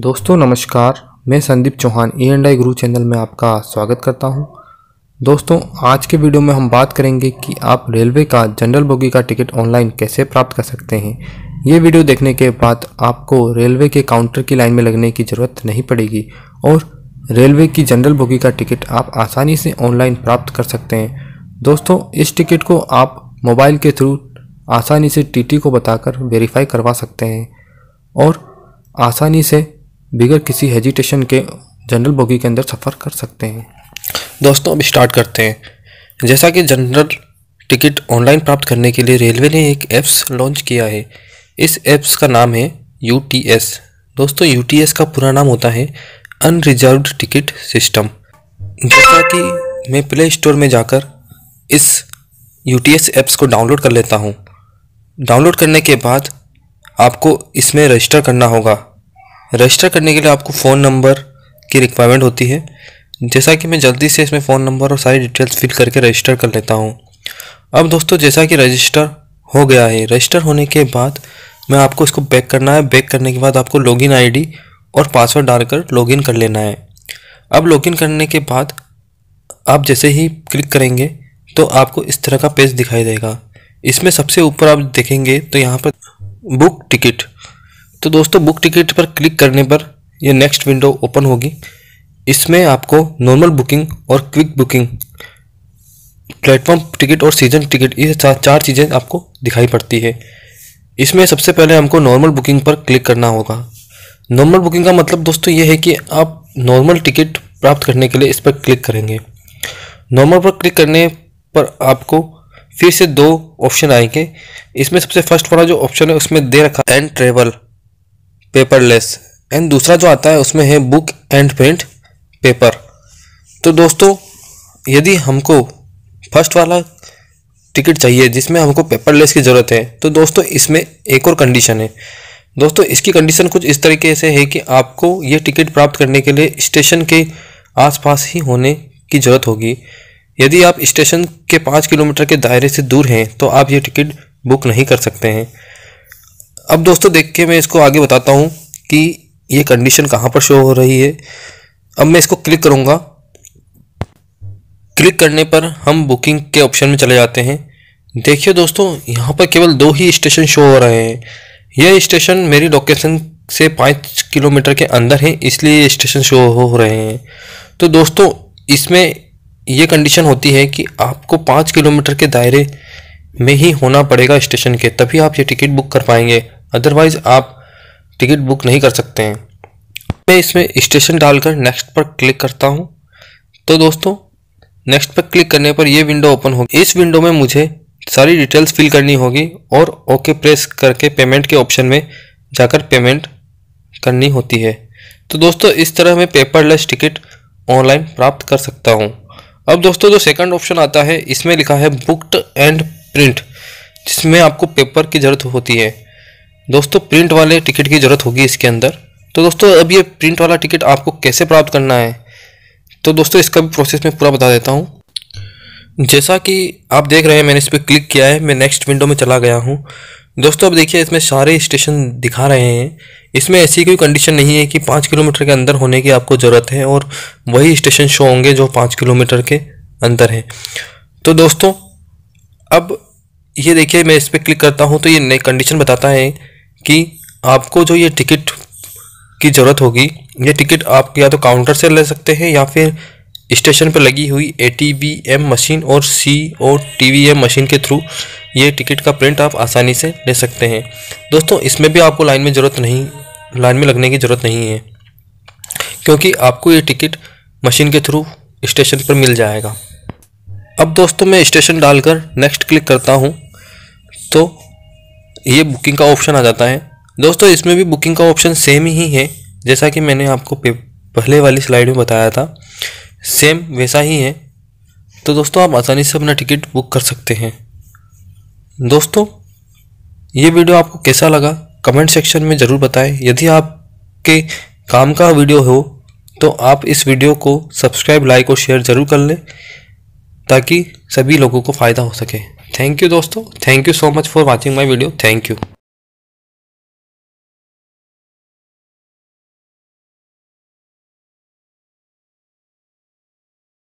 दोस्तों नमस्कार मैं Sandeep Chauhan A and I Guru channel में आपका स्वागत करता हूं। दोस्तों आज के वीडियो में हम बात करेंगे कि आप रेलवे का जनरल बोगी का टिकट ऑनलाइन कैसे प्राप्त कर सकते हैं ये वीडियो देखने के बाद आपको रेलवे के काउंटर की लाइन में लगने की ज़रूरत नहीं पड़ेगी और रेलवे की जनरल बोगी का टिकट आप आसानी से ऑनलाइन प्राप्त कर सकते हैं दोस्तों इस टिकट को आप मोबाइल के थ्रू आसानी से टीटी को बताकर वेरीफाई करवा सकते हैं और आसानी से बिगर किसी हेजिटेशन के जनरल बोगी के अंदर सफ़र कर सकते हैं दोस्तों अब स्टार्ट करते हैं जैसा कि जनरल टिकट ऑनलाइन प्राप्त करने के लिए रेलवे ने एक ऐप्स लॉन्च किया है इस ऐप्स का नाम है यू दोस्तों यू का पूरा नाम होता है अनरिजर्व्ड टिकट सिस्टम जैसा कि मैं प्ले स्टोर में जाकर इस यू ऐप्स को डाउनलोड कर लेता हूँ डाउनलोड करने के बाद आपको इसमें रजिस्टर करना होगा रजिस्टर करने के लिए आपको फ़ोन नंबर की रिक्वायरमेंट होती है जैसा कि मैं जल्दी से इसमें फ़ोन नंबर और सारी डिटेल्स फिल करके रजिस्टर कर लेता हूँ अब दोस्तों जैसा कि रजिस्टर हो गया है रजिस्टर होने के बाद मैं आपको इसको बैक करना है बैक करने के बाद आपको लॉगिन आईडी और पासवर्ड डालकर लॉगिन कर लेना है अब लॉगिन करने के बाद आप जैसे ही क्लिक करेंगे तो आपको इस तरह का पेज दिखाई देगा इसमें सबसे ऊपर आप देखेंगे तो यहाँ पर बुक टिकट तो दोस्तों बुक टिकट पर क्लिक करने पर यह नेक्स्ट विंडो ओपन होगी इसमें आपको नॉर्मल बुकिंग और क्विक बुकिंग प्लेटफॉर्म टिकट और सीजन टिकट ये चार चीज़ें आपको दिखाई पड़ती है इसमें सबसे पहले हमको नॉर्मल बुकिंग पर क्लिक करना होगा नॉर्मल बुकिंग का मतलब दोस्तों ये है कि आप नॉर्मल टिकट प्राप्त करने के लिए इस पर क्लिक करेंगे नॉर्मल पर क्लिक करने पर आपको फिर से दो ऑप्शन आएंगे इसमें सबसे फर्स्ट वाला जो ऑप्शन है उसमें दे रखा एंड ट्रेवल पेपरलेस एंड दूसरा जो आता है उसमें है बुक एंड प्रिंट पेपर तो दोस्तों यदि हमको फर्स्ट वाला टिकट चाहिए जिसमें हमको पेपरलेस की ज़रूरत है तो दोस्तों इसमें एक और कंडीशन है दोस्तों इसकी कंडीशन कुछ इस तरीके से है कि आपको ये टिकट प्राप्त करने के लिए स्टेशन के आसपास ही होने की ज़रूरत होगी यदि आप स्टेशन के पाँच किलोमीटर के दायरे से दूर हैं तो आप ये टिकट बुक नहीं कर सकते हैं अब दोस्तों देख के मैं इसको आगे बताता हूँ कि ये कंडीशन कहाँ पर शो हो रही है अब मैं इसको क्लिक करूँगा क्लिक करने पर हम बुकिंग के ऑप्शन में चले जाते हैं देखिए दोस्तों यहाँ पर केवल दो ही स्टेशन शो हो रहे हैं यह स्टेशन मेरी लोकेशन से पाँच किलोमीटर के अंदर है इसलिए ये स्टेशन शो हो रहे हैं तो दोस्तों इसमें यह कंडीशन होती है कि आपको पाँच किलोमीटर के दायरे में ही होना पड़ेगा स्टेशन के तभी आप ये टिकट बुक कर पाएंगे अदरवाइज़ आप टिकट बुक नहीं कर सकते हैं मैं इसमें स्टेशन डालकर नेक्स्ट पर क्लिक करता हूँ तो दोस्तों नेक्स्ट पर क्लिक करने पर यह विंडो ओपन होगी इस विंडो में मुझे सारी डिटेल्स फिल करनी होगी और ओके प्रेस करके पेमेंट के ऑप्शन में जाकर पेमेंट करनी होती है तो दोस्तों इस तरह मैं पेपरलेस टिकट ऑनलाइन प्राप्त कर सकता हूँ अब दोस्तों जो सेकंड ऑप्शन आता है इसमें लिखा है बुक्ड एंड प्रिंट जिसमें आपको पेपर की ज़रूरत होती है दोस्तों प्रिंट वाले टिकट की ज़रूरत होगी इसके अंदर तो दोस्तों अब ये प्रिंट वाला टिकट आपको कैसे प्राप्त करना है तो दोस्तों इसका भी प्रोसेस मैं पूरा बता देता हूँ जैसा कि आप देख रहे हैं मैंने इस पर क्लिक किया है मैं नेक्स्ट विंडो में चला गया हूँ दोस्तों अब देखिए इसमें सारे स्टेशन दिखा रहे हैं इसमें ऐसी कोई कंडीशन नहीं है कि पाँच किलोमीटर के अंदर होने की आपको ज़रूरत है और वही स्टेशन शो होंगे जो पाँच किलोमीटर के अंदर हैं तो दोस्तों अब ये देखिए मैं इस पर क्लिक करता हूँ तो ये नई कंडीशन बताता है कि आपको जो ये टिकट की ज़रूरत होगी ये टिकट आप या तो काउंटर से ले सकते हैं या फिर स्टेशन पर लगी हुई ए मशीन और सी ओ मशीन के थ्रू ये टिकट का प्रिंट आप आसानी से ले सकते हैं दोस्तों इसमें भी आपको लाइन में ज़रूरत नहीं लाइन में लगने की ज़रूरत नहीं है क्योंकि आपको ये टिकट मशीन के थ्रू स्टेशन पर मिल जाएगा अब दोस्तों मैं स्टेशन डालकर नेक्स्ट क्लिक करता हूँ तो ये बुकिंग का ऑप्शन आ जाता है दोस्तों इसमें भी बुकिंग का ऑप्शन सेम ही है जैसा कि मैंने आपको पहले वाली स्लाइड में बताया था सेम वैसा ही है तो दोस्तों आप आसानी से अपना टिकट बुक कर सकते हैं दोस्तों ये वीडियो आपको कैसा लगा कमेंट सेक्शन में ज़रूर बताएं यदि आपके काम का वीडियो हो तो आप इस वीडियो को सब्सक्राइब लाइक और शेयर ज़रूर कर लें ताकि सभी लोगों को फ़ायदा हो सके थैंक यू दोस्तों thank you so much for watching my video thank you